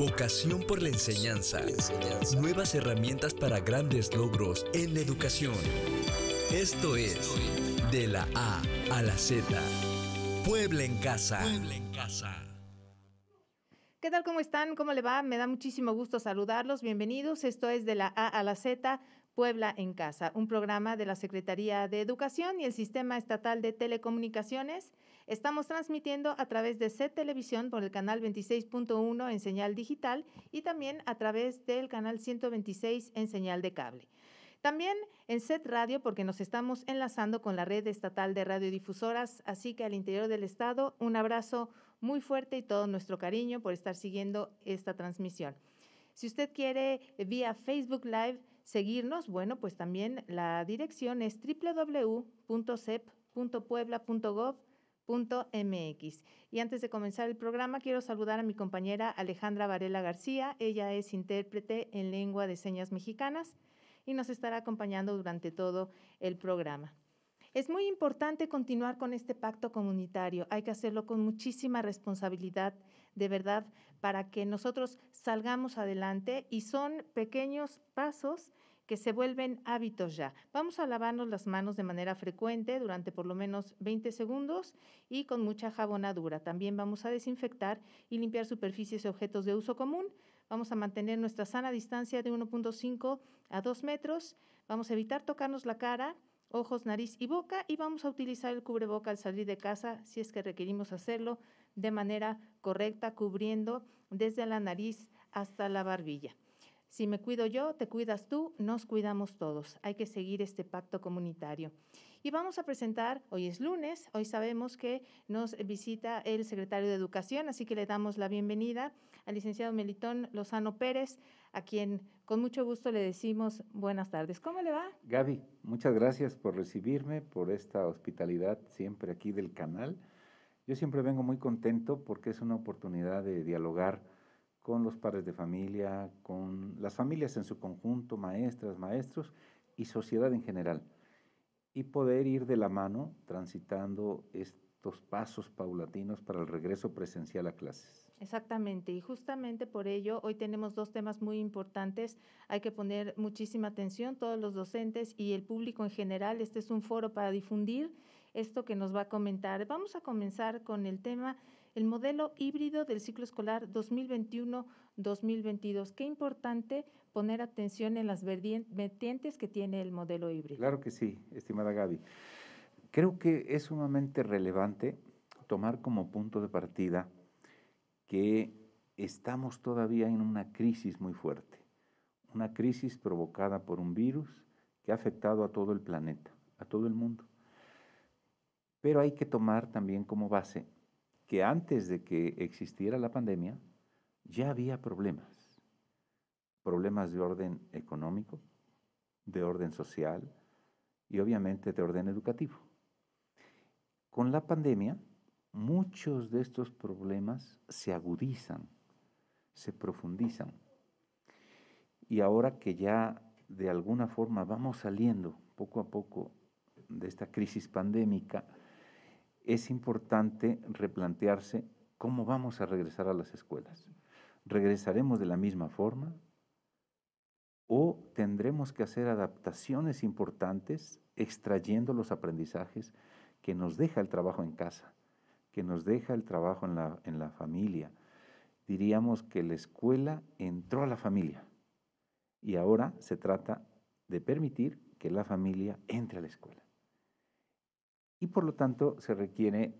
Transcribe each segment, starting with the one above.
Vocación por la enseñanza. Nuevas herramientas para grandes logros en la educación. Esto es De la A a la Z. Puebla en casa. Puebla en casa. ¿Qué tal? ¿Cómo están? ¿Cómo le va? Me da muchísimo gusto saludarlos. Bienvenidos. Esto es de la A a la Z, Puebla en Casa, un programa de la Secretaría de Educación y el Sistema Estatal de Telecomunicaciones Estamos transmitiendo a través de SET Televisión por el canal 26.1 en señal digital y también a través del canal 126 en señal de cable. También en SET Radio, porque nos estamos enlazando con la red estatal de radiodifusoras, así que al interior del estado, un abrazo muy fuerte y todo nuestro cariño por estar siguiendo esta transmisión. Si usted quiere vía Facebook Live seguirnos, bueno, pues también la dirección es www.sep.puebla.gov mx Y antes de comenzar el programa, quiero saludar a mi compañera Alejandra Varela García. Ella es intérprete en lengua de señas mexicanas y nos estará acompañando durante todo el programa. Es muy importante continuar con este pacto comunitario. Hay que hacerlo con muchísima responsabilidad, de verdad, para que nosotros salgamos adelante y son pequeños pasos que se vuelven hábitos ya. Vamos a lavarnos las manos de manera frecuente durante por lo menos 20 segundos y con mucha jabonadura. También vamos a desinfectar y limpiar superficies y objetos de uso común. Vamos a mantener nuestra sana distancia de 1.5 a 2 metros. Vamos a evitar tocarnos la cara ojos, nariz y boca y vamos a utilizar el cubreboca al salir de casa si es que requerimos hacerlo de manera correcta, cubriendo desde la nariz hasta la barbilla. Si me cuido yo, te cuidas tú, nos cuidamos todos. Hay que seguir este pacto comunitario. Y vamos a presentar, hoy es lunes, hoy sabemos que nos visita el secretario de Educación, así que le damos la bienvenida al licenciado Melitón Lozano Pérez, a quien con mucho gusto le decimos buenas tardes. ¿Cómo le va? Gaby, muchas gracias por recibirme, por esta hospitalidad siempre aquí del canal. Yo siempre vengo muy contento porque es una oportunidad de dialogar con los padres de familia, con las familias en su conjunto, maestras, maestros y sociedad en general. Y poder ir de la mano transitando estos pasos paulatinos para el regreso presencial a clases. Exactamente, y justamente por ello hoy tenemos dos temas muy importantes. Hay que poner muchísima atención, todos los docentes y el público en general. Este es un foro para difundir esto que nos va a comentar. Vamos a comenzar con el tema el modelo híbrido del ciclo escolar 2021-2022. Qué importante poner atención en las vertientes que tiene el modelo híbrido. Claro que sí, estimada Gaby. Creo que es sumamente relevante tomar como punto de partida que estamos todavía en una crisis muy fuerte, una crisis provocada por un virus que ha afectado a todo el planeta, a todo el mundo. Pero hay que tomar también como base que antes de que existiera la pandemia ya había problemas. Problemas de orden económico, de orden social y obviamente de orden educativo. Con la pandemia, muchos de estos problemas se agudizan, se profundizan. Y ahora que ya de alguna forma vamos saliendo poco a poco de esta crisis pandémica, es importante replantearse cómo vamos a regresar a las escuelas. ¿Regresaremos de la misma forma? ¿O tendremos que hacer adaptaciones importantes extrayendo los aprendizajes que nos deja el trabajo en casa, que nos deja el trabajo en la, en la familia? Diríamos que la escuela entró a la familia y ahora se trata de permitir que la familia entre a la escuela y por lo tanto se requiere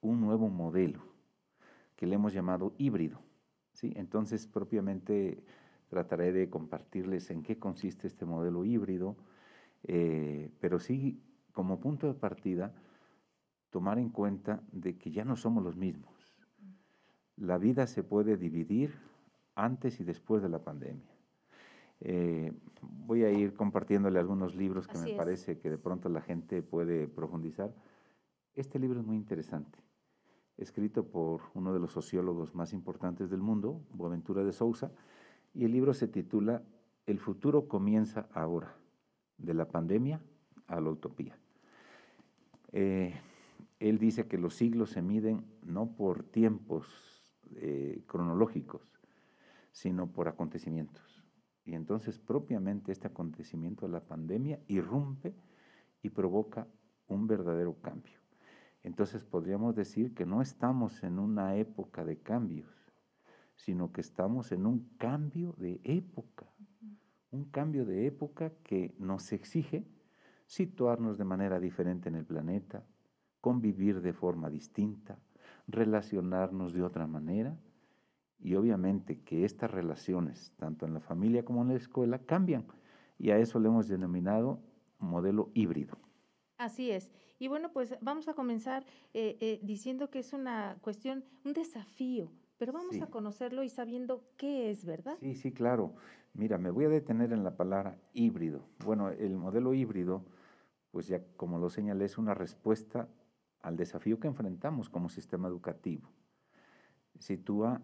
un nuevo modelo que le hemos llamado híbrido. ¿sí? Entonces, propiamente trataré de compartirles en qué consiste este modelo híbrido, eh, pero sí, como punto de partida, tomar en cuenta de que ya no somos los mismos. La vida se puede dividir antes y después de la pandemia. Eh, voy a ir compartiéndole algunos libros que me parece que de pronto la gente puede profundizar. Este libro es muy interesante, escrito por uno de los sociólogos más importantes del mundo, Boaventura de Sousa, y el libro se titula El futuro comienza ahora, de la pandemia a la utopía. Eh, él dice que los siglos se miden no por tiempos eh, cronológicos, sino por acontecimientos y entonces propiamente este acontecimiento de la pandemia irrumpe y provoca un verdadero cambio. Entonces podríamos decir que no estamos en una época de cambios, sino que estamos en un cambio de época. Un cambio de época que nos exige situarnos de manera diferente en el planeta, convivir de forma distinta, relacionarnos de otra manera y obviamente que estas relaciones, tanto en la familia como en la escuela, cambian. Y a eso le hemos denominado modelo híbrido. Así es. Y bueno, pues vamos a comenzar eh, eh, diciendo que es una cuestión, un desafío, pero vamos a conocerlo y sabiendo qué es, ¿verdad? Sí, sí, claro. Mira, me voy a detener en la palabra híbrido. Bueno, el modelo híbrido, pues ya como lo señalé, es una respuesta al desafío que enfrentamos como sistema educativo. Sitúa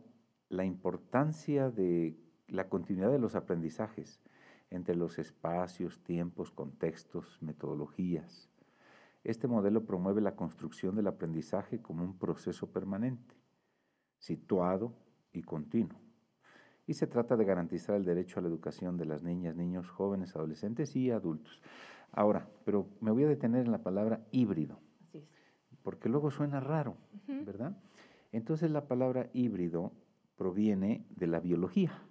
la importancia de la continuidad de los aprendizajes entre los espacios, tiempos, contextos, metodologías. Este modelo promueve la construcción del aprendizaje como un proceso permanente, situado y continuo. Y se trata de garantizar el derecho a la educación de las niñas, niños, jóvenes, adolescentes y adultos. Ahora, pero me voy a detener en la palabra híbrido, porque luego suena raro, ¿verdad? Entonces la palabra híbrido proviene de la biología.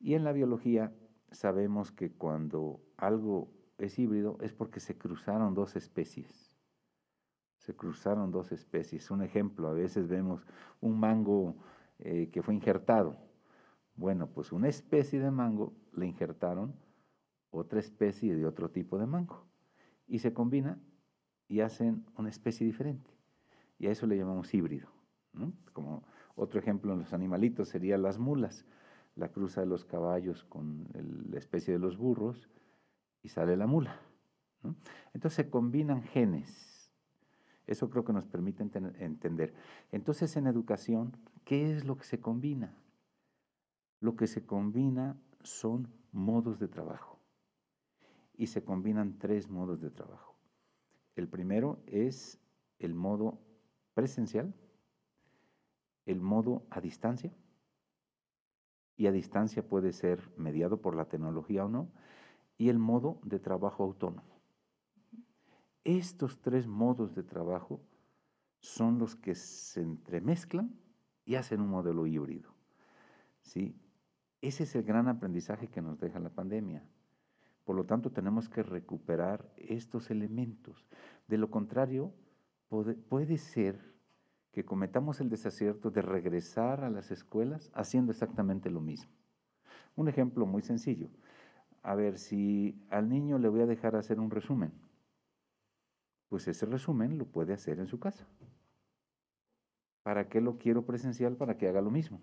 Y en la biología sabemos que cuando algo es híbrido es porque se cruzaron dos especies. Se cruzaron dos especies. Un ejemplo, a veces vemos un mango eh, que fue injertado. Bueno, pues una especie de mango le injertaron otra especie de otro tipo de mango. Y se combina y hacen una especie diferente. Y a eso le llamamos híbrido. Como otro ejemplo en los animalitos sería las mulas, la cruza de los caballos con la especie de los burros y sale la mula. Entonces se combinan genes. Eso creo que nos permite entender. Entonces en educación, ¿qué es lo que se combina? Lo que se combina son modos de trabajo. Y se combinan tres modos de trabajo. El primero es el modo presencial, el modo a distancia. Y a distancia puede ser mediado por la tecnología o no. Y el modo de trabajo autónomo. Estos tres modos de trabajo son los que se entremezclan y hacen un modelo híbrido. ¿sí? Ese es el gran aprendizaje que nos deja la pandemia. Por lo tanto, tenemos que recuperar estos elementos. De lo contrario, puede, puede ser que cometamos el desacierto de regresar a las escuelas haciendo exactamente lo mismo. Un ejemplo muy sencillo. A ver, si al niño le voy a dejar hacer un resumen, pues ese resumen lo puede hacer en su casa. ¿Para qué lo quiero presencial? Para que haga lo mismo.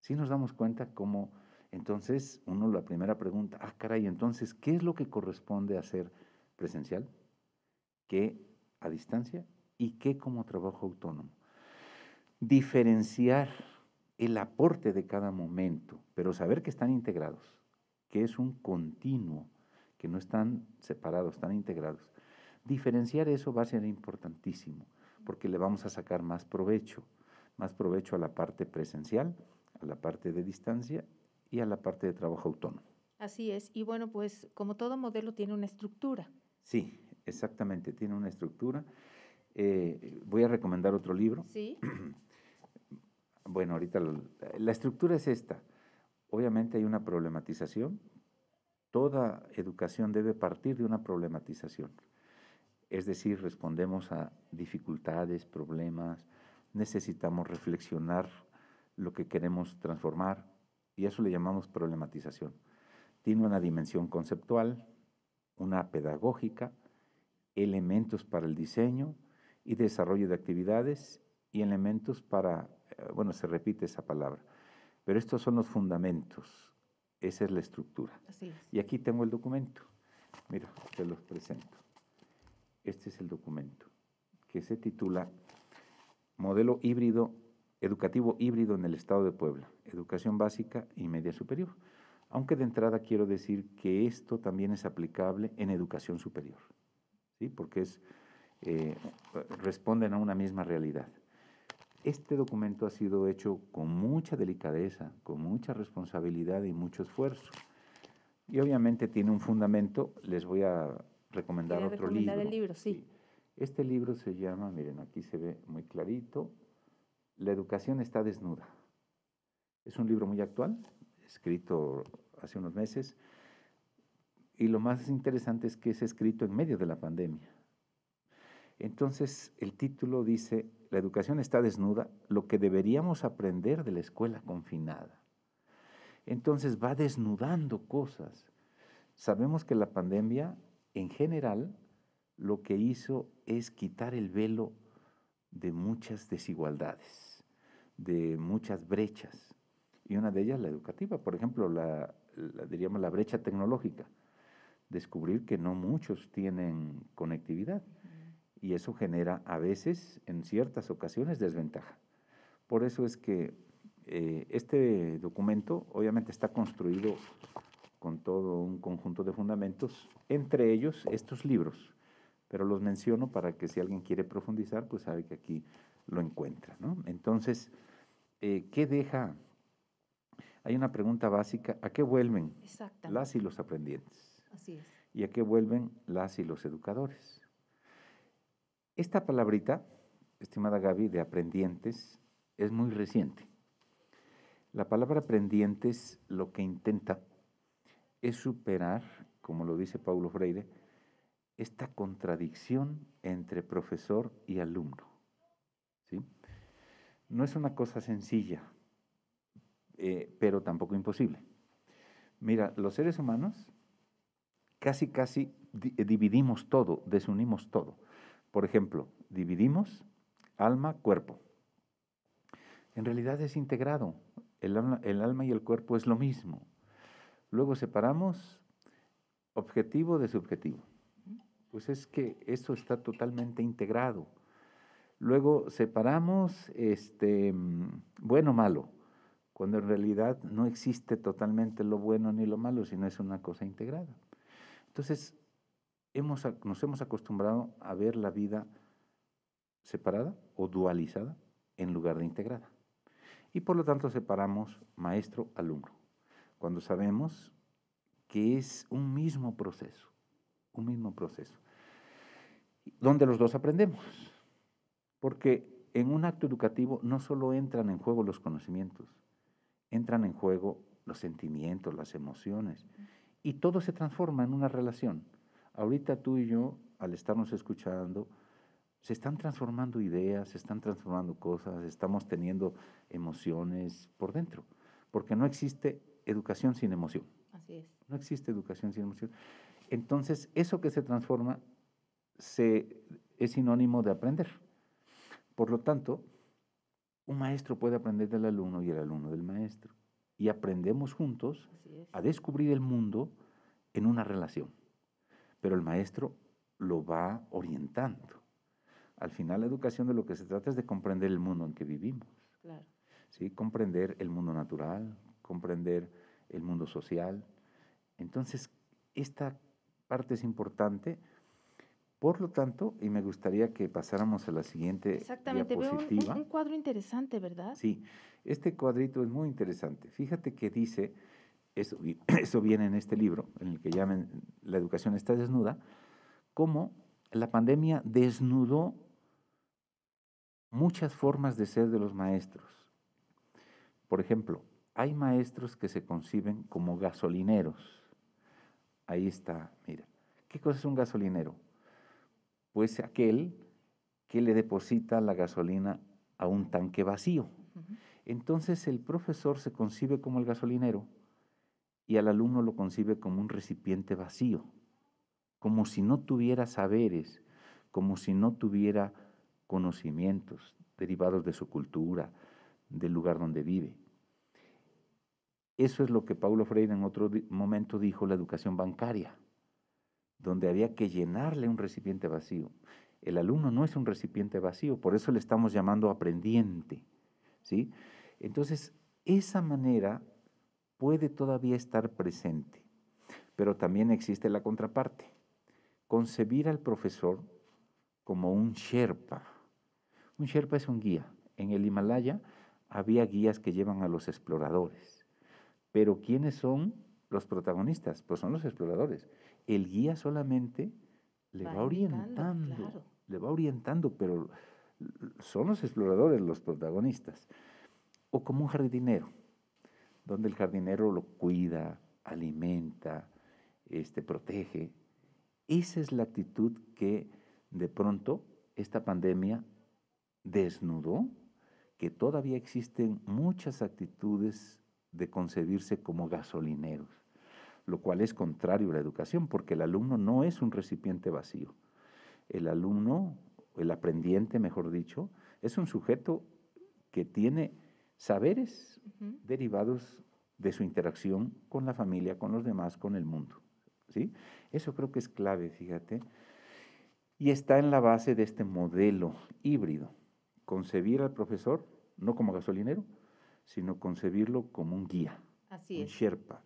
Si nos damos cuenta cómo, entonces, uno la primera pregunta, ah, caray, entonces, ¿qué es lo que corresponde hacer presencial? ¿Qué a distancia y qué como trabajo autónomo. Diferenciar el aporte de cada momento, pero saber que están integrados, que es un continuo, que no están separados, están integrados. Diferenciar eso va a ser importantísimo, porque le vamos a sacar más provecho, más provecho a la parte presencial, a la parte de distancia y a la parte de trabajo autónomo. Así es, y bueno, pues como todo modelo tiene una estructura. Sí, exactamente, tiene una estructura eh, voy a recomendar otro libro. Sí. Bueno, ahorita la estructura es esta. Obviamente hay una problematización. Toda educación debe partir de una problematización. Es decir, respondemos a dificultades, problemas, necesitamos reflexionar lo que queremos transformar y eso le llamamos problematización. Tiene una dimensión conceptual, una pedagógica, elementos para el diseño, y desarrollo de actividades y elementos para, eh, bueno, se repite esa palabra, pero estos son los fundamentos, esa es la estructura. Y aquí tengo el documento, mira, te lo presento. Este es el documento que se titula Modelo híbrido, educativo híbrido en el Estado de Puebla, educación básica y media superior. Aunque de entrada quiero decir que esto también es aplicable en educación superior, ¿sí? porque es eh, responden a una misma realidad. Este documento ha sido hecho con mucha delicadeza, con mucha responsabilidad y mucho esfuerzo. Y obviamente tiene un fundamento, les voy a recomendar otro libro. libro sí. Este libro se llama, miren, aquí se ve muy clarito, La educación está desnuda. Es un libro muy actual, escrito hace unos meses, y lo más interesante es que es escrito en medio de la pandemia. Entonces, el título dice, la educación está desnuda, lo que deberíamos aprender de la escuela confinada. Entonces, va desnudando cosas. Sabemos que la pandemia, en general, lo que hizo es quitar el velo de muchas desigualdades, de muchas brechas, y una de ellas la educativa, por ejemplo, la, diríamos la brecha tecnológica, descubrir que no muchos tienen conectividad y eso genera a veces, en ciertas ocasiones, desventaja. Por eso es que eh, este documento obviamente está construido con todo un conjunto de fundamentos, entre ellos estos libros, pero los menciono para que si alguien quiere profundizar, pues sabe que aquí lo encuentra. Entonces, eh, ¿qué deja? Hay una pregunta básica, ¿a qué vuelven las y los aprendientes? ¿Y a qué vuelven las y los educadores? Esta palabrita, estimada Gaby, de aprendientes, es muy reciente. La palabra aprendientes lo que intenta es superar, como lo dice Paulo Freire, esta contradicción entre profesor y alumno. No es una cosa sencilla, eh, pero tampoco imposible. Mira, los seres humanos casi, casi dividimos todo, desunimos todo. Por ejemplo, dividimos alma, cuerpo. En realidad es integrado. El alma, y el cuerpo es lo mismo. Luego separamos objetivo de subjetivo. Pues es que eso está totalmente integrado. Luego separamos este bueno malo, cuando en realidad no existe totalmente lo bueno ni lo malo, sino es una cosa integrada. Entonces, nos hemos acostumbrado a ver la vida separada o dualizada en lugar de integrada. Y por lo tanto separamos maestro-alumno, cuando sabemos que es un mismo proceso, un mismo proceso, donde los dos aprendemos. Porque en un acto educativo no solo entran en juego los conocimientos, entran en juego los sentimientos, las emociones, y todo se transforma en una relación Ahorita tú y yo, al estarnos escuchando, se están transformando ideas, se están transformando cosas, estamos teniendo emociones por dentro, porque no existe educación sin emoción. Así es. No existe educación sin emoción. Entonces, eso que se transforma se, es sinónimo de aprender. Por lo tanto, un maestro puede aprender del alumno y el alumno del maestro. Y aprendemos juntos a descubrir el mundo en una relación pero el maestro lo va orientando. Al final la educación de lo que se trata es de comprender el mundo en que vivimos. ¿sí? Comprender el mundo natural, comprender el mundo social. Entonces, esta parte es importante. Por lo tanto, y me gustaría que pasáramos a la siguiente Exactamente, Veo un, cuadro interesante, ¿verdad? Sí, este cuadrito es muy interesante. Fíjate que dice, eso, eso viene en este libro, en el que ya la educación está desnuda, como la pandemia desnudó muchas formas de ser de los maestros. Por ejemplo, hay maestros que se conciben como gasolineros. Ahí está, mira. ¿Qué cosa es un gasolinero? Pues aquel que le deposita la gasolina a un tanque vacío. Entonces el profesor se concibe como el gasolinero y al alumno lo concibe como un recipiente vacío, como si no tuviera saberes, como si no tuviera conocimientos derivados de su cultura, del lugar donde vive. Eso es lo que Paulo Freire en otro momento dijo la educación bancaria, donde había que llenarle un recipiente vacío. El alumno no es un recipiente vacío, por eso le estamos llamando aprendiente, ¿sí? Entonces, esa manera puede todavía estar presente. Pero también existe la contraparte, concebir al profesor como un Sherpa. Un Sherpa es un guía. En el Himalaya había guías que llevan a los exploradores. Pero ¿quiénes son los protagonistas? Pues son los exploradores. El guía solamente le va, orientando, le va orientando, pero son los exploradores los protagonistas. O como un jardinero donde el jardinero lo cuida, alimenta, este, protege. Esa es la actitud que de pronto esta pandemia desnudó, que todavía existen muchas actitudes de concebirse como gasolineros, lo cual es contrario a la educación, porque el alumno no es un recipiente vacío. El alumno, el aprendiente, mejor dicho, es un sujeto que tiene saberes derivados de su interacción con la familia, con los demás, con el mundo. ¿sí? Eso creo que es clave, fíjate. Y está en la base de este modelo híbrido. Concebir al profesor no como gasolinero, sino concebirlo como un guía, Así un sherpa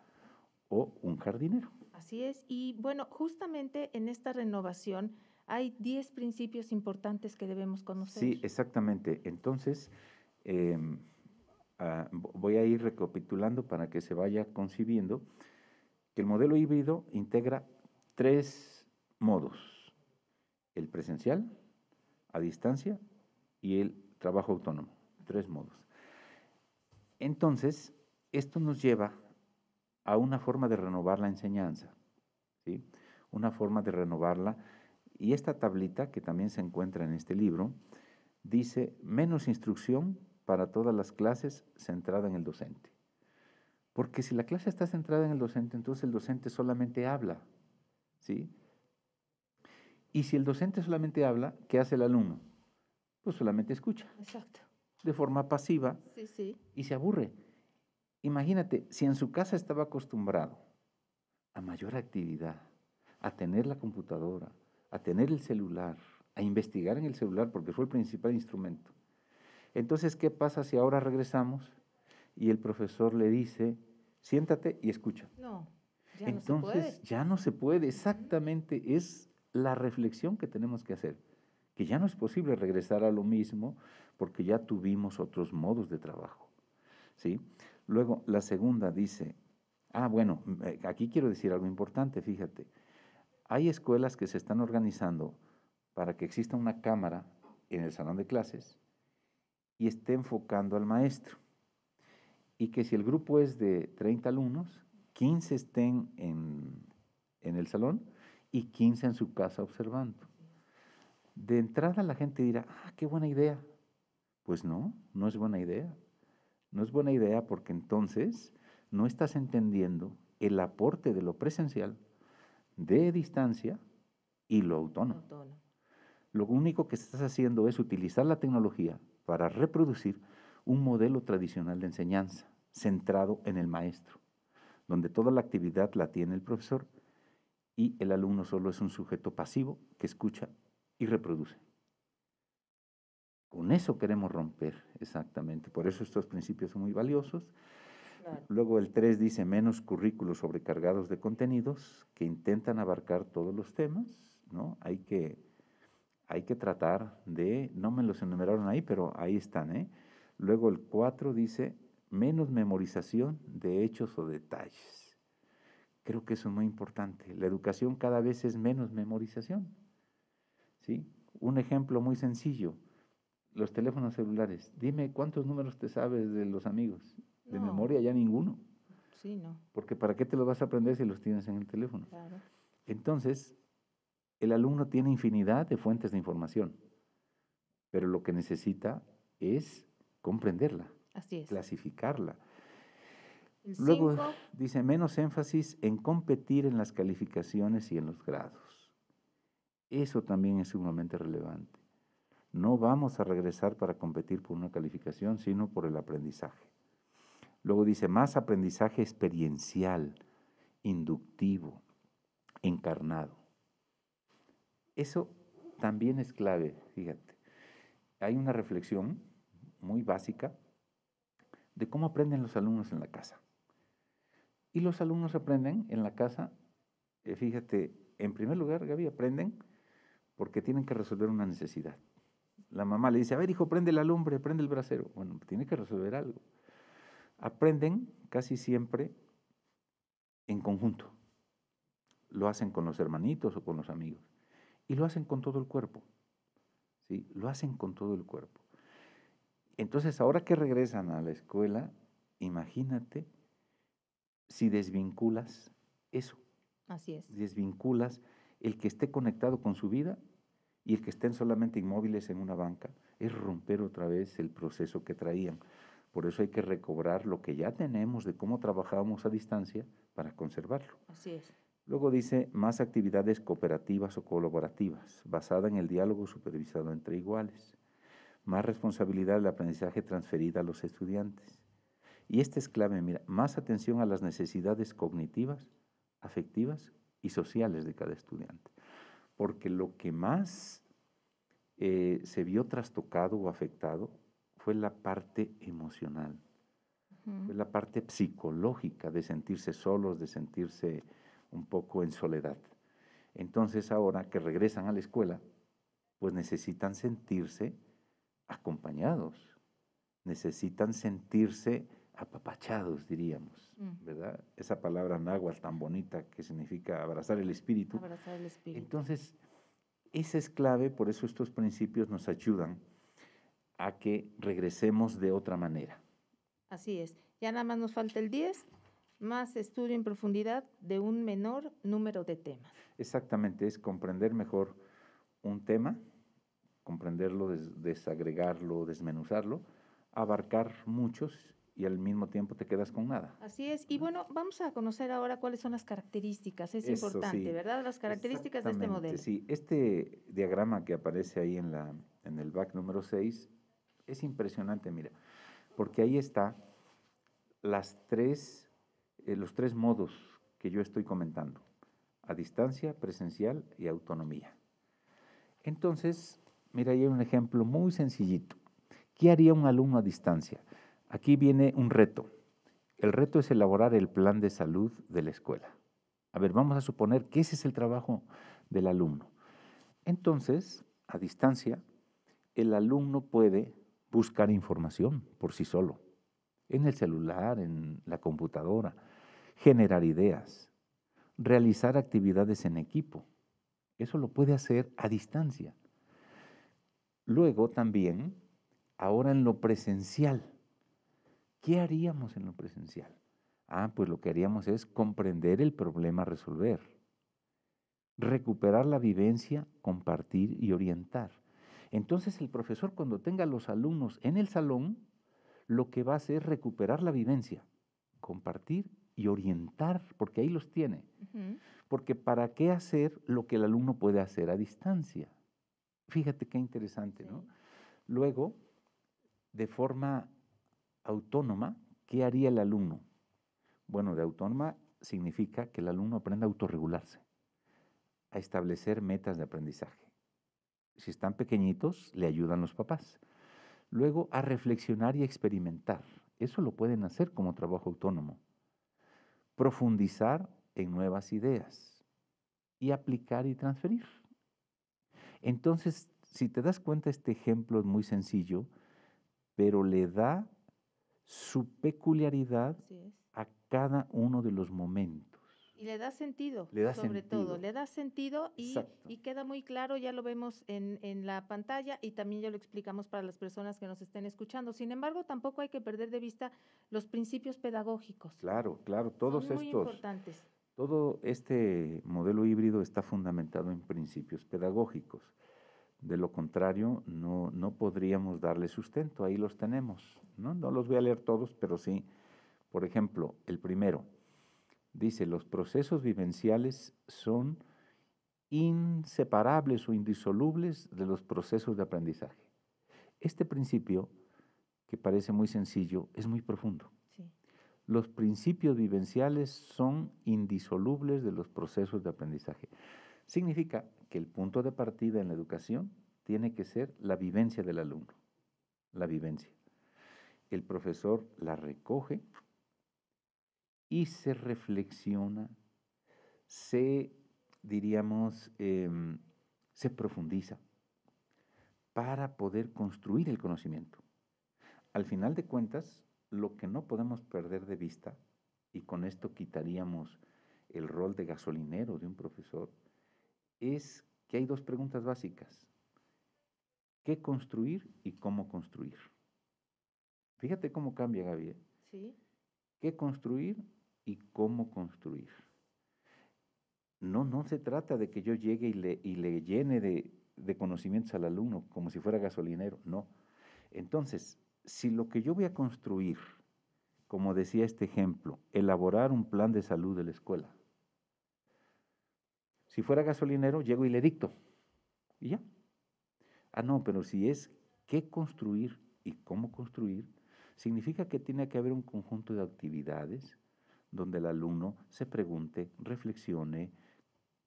o un jardinero. Así es. Y bueno, justamente en esta renovación hay 10 principios importantes que debemos conocer. Sí, exactamente. Entonces, em, Ah, voy a ir recapitulando para que se vaya concibiendo, que el modelo híbrido integra tres modos, el presencial, a distancia y el trabajo autónomo, tres modos. Entonces, esto nos lleva a una forma de renovar la enseñanza, ¿sí? una forma de renovarla. Y esta tablita, que también se encuentra en este libro, dice menos instrucción para todas las clases centrada en el docente. Porque si la clase está centrada en el docente, entonces el docente solamente habla, ¿sí? Y si el docente solamente habla, ¿qué hace el alumno? Pues solamente escucha. Exacto. De forma pasiva. Sí, sí. Y se aburre. Imagínate, si en su casa estaba acostumbrado a mayor actividad, a tener la computadora, a tener el celular, a investigar en el celular porque fue el principal instrumento, entonces, ¿qué pasa si ahora regresamos y el profesor le dice, siéntate y escucha? No. Ya Entonces, no se puede. ya no se puede, exactamente, es la reflexión que tenemos que hacer, que ya no es posible regresar a lo mismo porque ya tuvimos otros modos de trabajo. ¿sí? Luego, la segunda dice, ah, bueno, mm, aquí quiero decir algo importante, fíjate, hay escuelas que se están organizando para que exista una cámara en el salón de clases y esté enfocando al maestro. Y que si el grupo es de 30 alumnos, 15 estén en, el salón y 15 en su casa observando. De entrada la gente dirá, ah, qué buena idea. Pues no, no es buena idea. No es buena idea porque entonces no estás entendiendo el aporte de lo presencial, de distancia y lo autónomo. autónomo. Lo único que estás haciendo es utilizar la tecnología para reproducir un modelo tradicional de enseñanza centrado en el maestro, donde toda la actividad la tiene el profesor y el alumno solo es un sujeto pasivo que escucha y reproduce. Con eso queremos romper, exactamente. Por eso estos principios son muy valiosos. Luego el 3 dice menos currículos sobrecargados de contenidos que intentan abarcar todos los temas, ¿no? Hay que hay que tratar de, no me los enumeraron ahí, pero ahí están. ¿eh? Luego el 4 dice, menos memorización de hechos o detalles. Creo que eso es muy importante. La educación cada vez es menos memorización. ¿sí? Un ejemplo muy sencillo, los teléfonos celulares. Dime cuántos números te sabes de los amigos. De memoria ya ninguno. Sí, no. Porque ¿para qué te los vas a aprender si los tienes en el teléfono? Claro. Entonces, el alumno tiene infinidad de fuentes de información, pero lo que necesita es comprenderla, clasificarla. Luego dice menos énfasis en competir en las calificaciones y en los grados. Eso también es sumamente relevante. No vamos a regresar para competir por una calificación, sino por el aprendizaje. Luego dice más aprendizaje experiencial, inductivo, encarnado. Eso también es clave, fíjate. Hay una reflexión muy básica de cómo aprenden los alumnos en la casa. Y los alumnos aprenden en la casa, eh, fíjate, en primer lugar, Gaby, aprenden porque tienen que resolver una necesidad. La mamá le dice, a ver, hijo, prende la lumbre, prende el brasero. Bueno, tiene que resolver algo. Aprenden casi siempre en conjunto. Lo hacen con los hermanitos o con los amigos. Y lo hacen con todo el cuerpo. ¿sí? Lo hacen con todo el cuerpo. Entonces, ahora que regresan a la escuela, imagínate si desvinculas eso. Así es. Desvinculas el que esté conectado con su vida y el que estén solamente inmóviles en una banca. Es romper otra vez el proceso que traían. Por eso hay que recobrar lo que ya tenemos de cómo trabajábamos a distancia para conservarlo. Así es. Luego dice más actividades cooperativas o colaborativas, basada en el diálogo supervisado entre iguales. Más responsabilidad del aprendizaje transferida a los estudiantes. Y esta es clave, mira, más atención a las necesidades cognitivas, afectivas y sociales de cada estudiante. Porque lo que más eh, se vio trastocado o afectado fue la parte emocional, la parte psicológica de sentirse solos, de sentirse un poco en soledad. Entonces ahora que regresan a la escuela, pues necesitan sentirse acompañados, necesitan sentirse apapachados, diríamos, mm. ¿verdad? Esa palabra náhuatl tan bonita que significa abrazar el espíritu. Abrazar el espíritu. Entonces, esa es clave, por eso estos principios nos ayudan a que regresemos de otra manera. Así es. Ya nada más nos falta el 10, más estudio en profundidad de un menor número de temas. Exactamente, es comprender mejor un tema, comprenderlo, desagregarlo, desmenuzarlo, abarcar muchos y al mismo tiempo te quedas con nada. Así es. Y bueno, vamos a conocer ahora cuáles son las características. Es importante, ¿verdad? Las características de este modelo. Sí, este diagrama que aparece ahí en, la, en el back número 6 es impresionante, mira, porque ahí está las tres eh, los tres modos que yo estoy comentando, a distancia, presencial y autonomía. Entonces, mira, hay un ejemplo muy sencillito. ¿Qué haría un alumno a distancia? Aquí viene un reto. El reto es elaborar el plan de salud de la escuela. A ver, vamos a suponer que ese es el trabajo del alumno. Entonces, a distancia, el alumno puede buscar información por sí solo, en el celular, en la computadora generar ideas, realizar actividades en equipo. Eso lo puede hacer a distancia. Luego también, ahora en lo presencial. ¿Qué haríamos en lo presencial? Ah, pues lo que haríamos es comprender el problema a resolver, recuperar la vivencia, compartir y orientar. Entonces el profesor cuando tenga a los alumnos en el salón, lo que va a hacer es recuperar la vivencia, compartir y orientar, porque ahí los tiene. Porque ¿para qué hacer lo que el alumno puede hacer a distancia? Fíjate qué interesante, ¿no? Luego, de forma autónoma, ¿qué haría el alumno? Bueno, de autónoma significa que el alumno aprenda a autorregularse, a establecer metas de aprendizaje. Si están pequeñitos, le ayudan los papás. Luego, a reflexionar y experimentar. Eso lo pueden hacer como trabajo autónomo profundizar en nuevas ideas y aplicar y transferir. Entonces, si te das cuenta, este ejemplo es muy sencillo, pero le da su peculiaridad a cada uno de los momentos. Y le da sentido, sobre todo, le da sentido y, queda muy claro, ya lo vemos en, en la pantalla y también ya lo explicamos para las personas que nos estén escuchando. Sin embargo, tampoco hay que perder de vista los principios pedagógicos. Claro, claro, todos estos. Importantes. Todo este modelo híbrido está fundamentado en principios pedagógicos. De lo contrario, no, podríamos darle sustento, ahí los tenemos. ¿no? no los voy a leer todos, pero sí, por ejemplo, el primero Dice, los procesos vivenciales son inseparables o indisolubles de los procesos de aprendizaje. Este principio, que parece muy sencillo, es muy profundo. Los principios vivenciales son indisolubles de los procesos de aprendizaje. Significa que el punto de partida en la educación tiene que ser la vivencia del alumno, la vivencia. El profesor la recoge y se reflexiona, se, diríamos, em, se profundiza para poder construir el conocimiento. Al final de cuentas, lo que no podemos perder de vista, y con esto quitaríamos el rol de gasolinero de un profesor, es que hay dos preguntas básicas. ¿Qué construir y cómo construir? Fíjate cómo cambia, Gaby. ¿eh? Sí. ¿Qué construir y cómo construir. No, no se trata de que yo llegue y le, llene de, de conocimientos al alumno como si fuera gasolinero, no. Entonces, si lo que yo voy a construir, como decía este ejemplo, elaborar un plan de salud de la escuela, si fuera gasolinero, llego y le dicto. Y ya. Ah, no, pero si es qué construir y cómo construir, significa que tiene que haber un conjunto de actividades donde el alumno se pregunte, reflexione,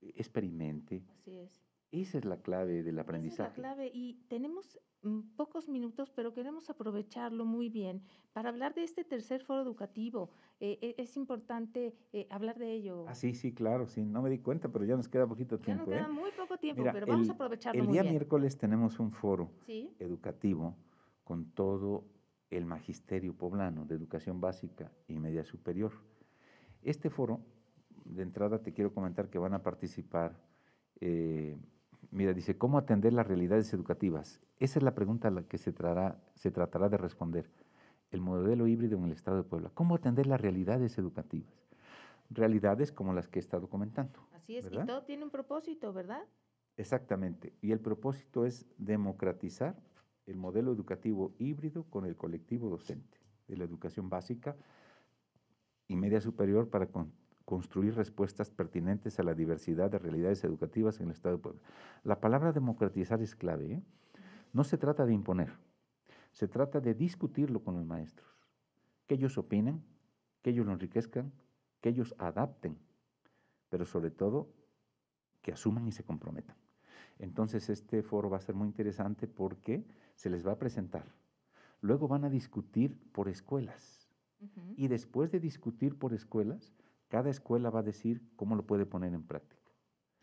experimente. Así es. Esa es la clave del aprendizaje. Esa es la clave y tenemos mm, pocos minutos, pero queremos aprovecharlo muy bien para hablar de este tercer foro educativo. Eh, e, es importante eh, hablar de ello. Ah, sí, sí, claro, sí. No me di cuenta, pero ya nos queda poquito tiempo. Ya nos ¿eh? queda muy poco tiempo, pero vamos a aprovecharlo. El día miércoles tenemos un foro educativo con todo el magisterio poblano de educación básica y media superior. Este foro, de entrada te quiero comentar que van a participar. Eh, mira, dice, ¿cómo atender las realidades educativas? Esa es la pregunta a la que se, se tratará de responder. El modelo híbrido en el Estado de Puebla. ¿Cómo atender las realidades educativas? Realidades como las que he estado comentando. Así es, que y todo tiene un propósito, ¿verdad? Exactamente. Y el propósito es democratizar el modelo educativo híbrido con el colectivo docente de la educación básica y media superior para construir respuestas pertinentes a la diversidad de realidades educativas en el Estado de Puebla. La palabra democratizar es clave. ¿eh? No se trata de imponer, se trata de discutirlo con los maestros, que ellos opinen, que ellos lo enriquezcan, que ellos adapten, pero sobre todo que asuman y se comprometan. Entonces este foro va a ser muy interesante porque se les va a presentar. Luego van a discutir por escuelas y después de discutir por escuelas, cada escuela va a decir cómo lo puede poner en práctica.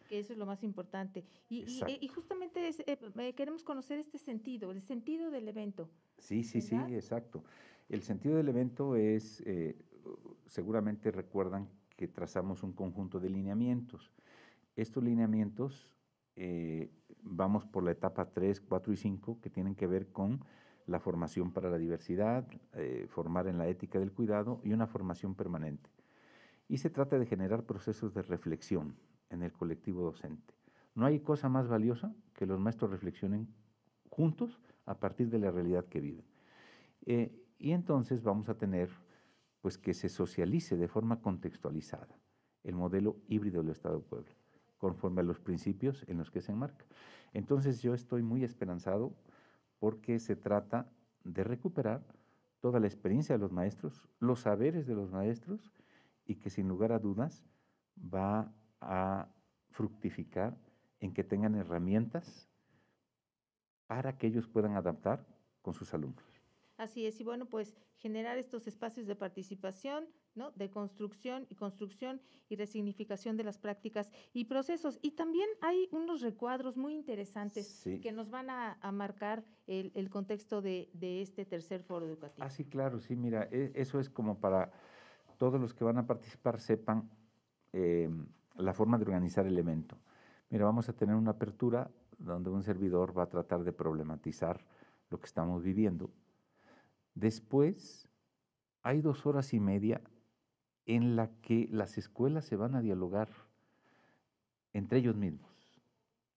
Que eso es lo más importante. Y, eh, justamente eh, eh, queremos conocer este sentido, el sentido del evento. Sí, sí, sí, exacto. El sentido del evento es, seguramente recuerdan que trazamos un conjunto de lineamientos. Estos lineamientos vamos por la etapa 3, 4 y 5 que tienen que ver con la formación para la diversidad, eh, formar en la ética del cuidado y una formación permanente. Y se trata de generar procesos de reflexión en el colectivo docente. No hay cosa más valiosa que los maestros reflexionen juntos a partir de la realidad que viven. Eh, y entonces vamos a tener pues que se socialice de forma contextualizada el modelo híbrido del Estado pueblo conforme a los principios en los que se enmarca. Entonces yo estoy muy esperanzado porque se trata de recuperar toda la experiencia de los maestros, los saberes de los maestros y que sin lugar a dudas va a fructificar en que tengan herramientas para que ellos puedan adaptar con sus alumnos. Así es, y bueno, pues generar estos espacios de participación, ¿no? De construcción y construcción y resignificación de las prácticas y procesos. Y también hay unos recuadros muy interesantes que nos van a, marcar el, contexto de, este tercer foro educativo. Ah, claro, sí, mira, e, eso es como para todos los que van a participar sepan em, la forma de organizar el evento. Mira, vamos a tener una apertura donde un servidor va a tratar de problematizar lo que estamos viviendo Después hay dos horas y media en la que las escuelas se van a dialogar entre ellos mismos,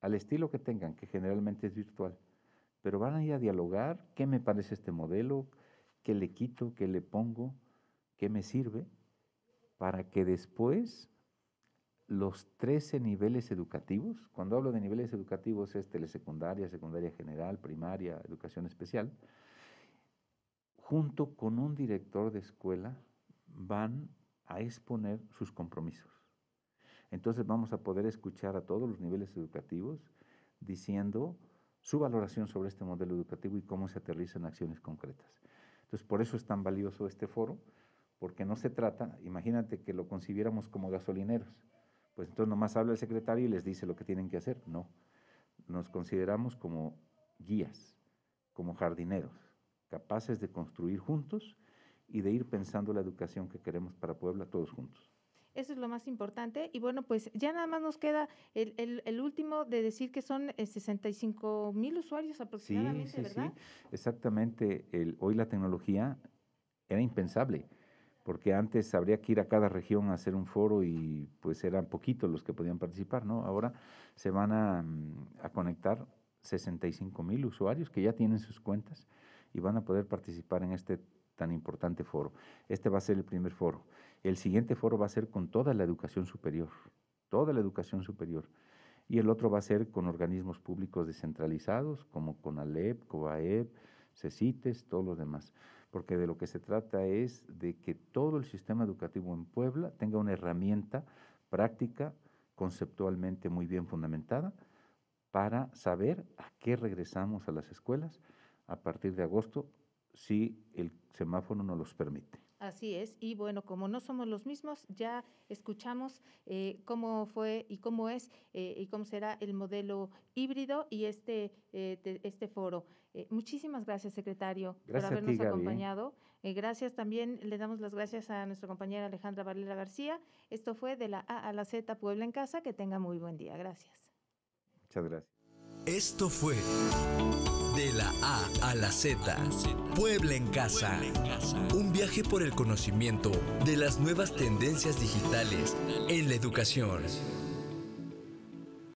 al estilo que tengan, que generalmente es virtual, pero van a ir a dialogar qué me parece este modelo, qué le quito, qué le pongo, qué me sirve, para que después los 13 niveles educativos, cuando hablo de niveles educativos es telesecundaria, secundaria general, primaria, educación especial, junto con un director de escuela, van a exponer sus compromisos. Entonces vamos a poder escuchar a todos los niveles educativos diciendo su valoración sobre este modelo educativo y cómo se aterrizan acciones concretas. Entonces, por eso es tan valioso este foro, porque no se trata, imagínate que lo concibiéramos como gasolineros, pues entonces nomás habla el secretario y les dice lo que tienen que hacer. No, nos consideramos como guías, como jardineros capaces de construir juntos y de ir pensando la educación que queremos para Puebla todos juntos. Eso es lo más importante. Y bueno, pues ya nada más nos queda el, último de decir que son 65 eh, mil usuarios aproximadamente, sí, sí, Sí, exactamente. hoy la tecnología era impensable, porque antes habría que ir a cada región a hacer un foro y pues eran poquitos los que podían participar, ¿no? Ahora se van a, mm, a conectar 65 mil usuarios que ya tienen sus cuentas y van a poder participar en este tan importante foro. Este va a ser el primer foro. El siguiente foro va a ser con toda la educación superior, toda la educación superior. Y el otro va a ser con organismos públicos descentralizados, como con CONALEP, COAEP, CECITES, todos los demás. Porque de lo que se trata es de que todo el sistema educativo en Puebla tenga una herramienta práctica, conceptualmente muy bien fundamentada, para saber a qué regresamos a las escuelas a partir de agosto si el semáforo no los permite. Así es, y bueno, como no somos los mismos, ya escuchamos eh, cómo fue y cómo es eh, y cómo será el modelo híbrido y este, eh, este foro. muchísimas gracias, secretario, por habernos acompañado. gracias también, le damos las gracias a nuestra compañera Alejandra Valera García. Esto fue de la A a la Z Puebla en Casa. Que tenga muy buen día. Gracias. Muchas gracias. Esto fue... De la A a la Z. Puebla en casa. Un viaje por el conocimiento de las nuevas tendencias digitales en la educación.